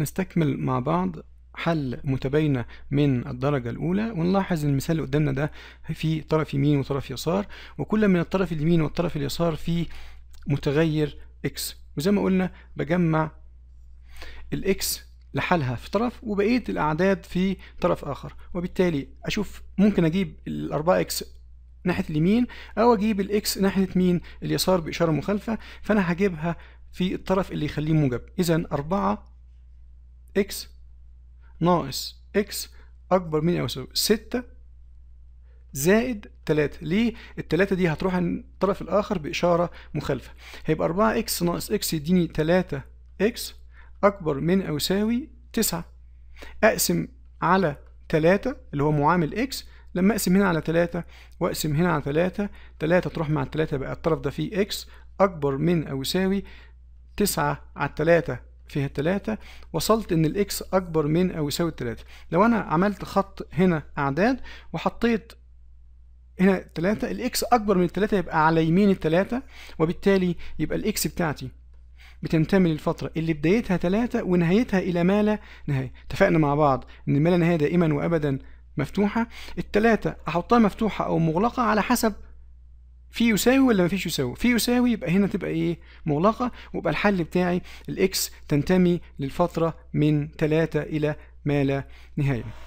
نستكمل مع بعض حل متباينة من الدرجة الأولى ونلاحظ المثال اللي قدامنا ده في طرف يمين وطرف يسار وكل من الطرف اليمين والطرف اليسار فيه متغير x وزي ما قلنا بجمع الاكس لحالها في طرف وبقية الأعداد في طرف آخر وبالتالي أشوف ممكن أجيب الأربعة إكس ناحية اليمين أو أجيب الإكس ناحية مين اليسار بإشارة مخالفة فأنا هجيبها في الطرف اللي يخليه موجب إذا أربعة اكس ناقص اكس اكبر من او يساوي 6 زائد 3 ليه التلاتة دي هتروح الطرف الاخر باشاره مخالفه هيبقى 4 اكس ناقص اكس يديني 3 اكس اكبر من او يساوي 9 اقسم على 3 اللي هو معامل اكس لما اقسم هنا على 3 واقسم هنا على 3 3 تروح مع 3 بقى الطرف ده فيه اكس اكبر من او يساوي 9 على 3 فيها 3 وصلت ان الاكس اكبر من او يساوي 3 لو انا عملت خط هنا اعداد وحطيت هنا 3 الاكس اكبر من 3 يبقى على يمين ال3 وبالتالي يبقى الاكس بتاعتي بتنتمي للفترة اللي بدايتها 3 ونهايتها إلى ما لا نهاية اتفقنا مع بعض إن ما لا نهاية دائما وأبدا مفتوحة التلاتة أحطها مفتوحة أو مغلقة على حسب في يساوي ولا مفيش يساوي في يساوي يبقى هنا تبقى ايه مغلقه ويبقى الحل بتاعي الاكس تنتمي للفتره من 3 الى ما لا نهايه